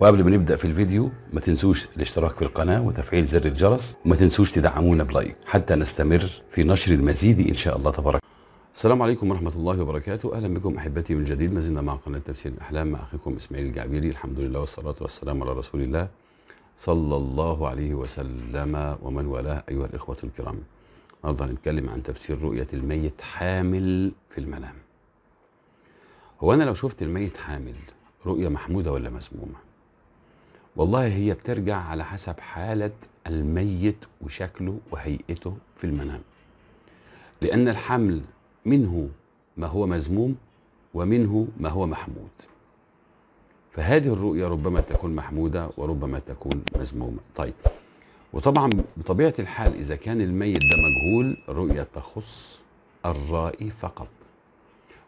وقبل ما نبدا في الفيديو ما تنسوش الاشتراك في القناه وتفعيل زر الجرس وما تنسوش تدعمونا بلايك حتى نستمر في نشر المزيد ان شاء الله تبارك السلام عليكم ورحمة الله وبركاته أهلا بكم أحبتي من جديد ما زلنا مع قناة تفسير الأحلام مع أخيكم إسماعيل الجعبيري الحمد لله والصلاة والسلام على رسول الله صلى الله عليه وسلم ومن والاه أيها الإخوة الكرام النهارده هنتكلم عن تفسير رؤية الميت حامل في المنام. هو أنا لو شفت الميت حامل رؤية محمودة ولا مسمومة؟ والله هي بترجع على حسب حالة الميت وشكله وهيئته في المنام. لأن الحمل منه ما هو مذموم ومنه ما هو محمود. فهذه الرؤية ربما تكون محمودة وربما تكون مذمومة. طيب وطبعا بطبيعه الحال اذا كان الميت ده مجهول الرؤيه تخص الرائي فقط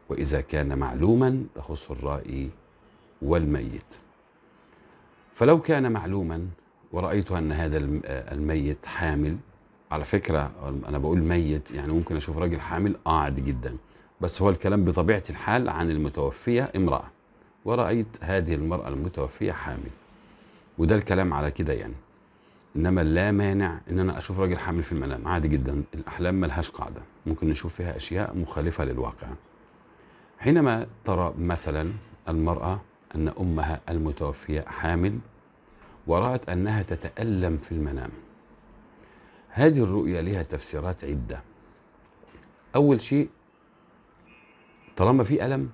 واذا كان معلوما تخص الرائي والميت فلو كان معلوما ورايت ان هذا آه، الميت حامل على فكره انا بقول ميت يعني ممكن اشوف راجل حامل قاعد آه، جدا بس هو الكلام بطبيعه الحال عن المتوفيه امراه ورأيت هذه المرأة المتوفية حامل وده الكلام على كده يعني انما لا مانع ان انا اشوف راجل حامل في المنام عادي جدا الاحلام ملهاش قاعده ممكن نشوف فيها اشياء مخالفه للواقع حينما ترى مثلا المراه ان امها المتوفيه حامل ورات انها تتالم في المنام هذه الرؤيه لها تفسيرات عده اول شيء طالما في الم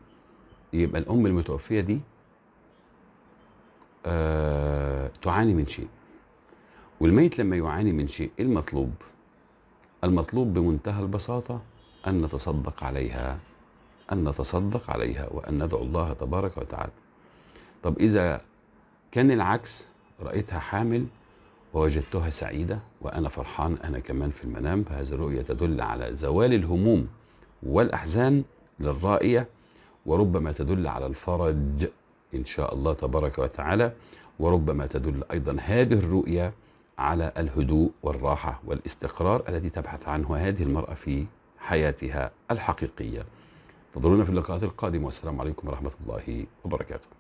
يبقى الام المتوفيه دي آه تعاني من شيء والميت لما يعاني من شيء إيه المطلوب المطلوب بمنتهى البساطة أن نتصدق عليها أن نتصدق عليها وأن ندعو الله تبارك وتعالى طب إذا كان العكس رأيتها حامل ووجدتها سعيدة وأنا فرحان أنا كمان في المنام فهذه الرؤية تدل على زوال الهموم والأحزان للرائية وربما تدل على الفرج إن شاء الله تبارك وتعالى وربما تدل أيضا هذه الرؤية على الهدوء والراحة والاستقرار الذي تبحث عنه هذه المرأة في حياتها الحقيقية انتظرونا في اللقاءات القادمة والسلام عليكم ورحمة الله وبركاته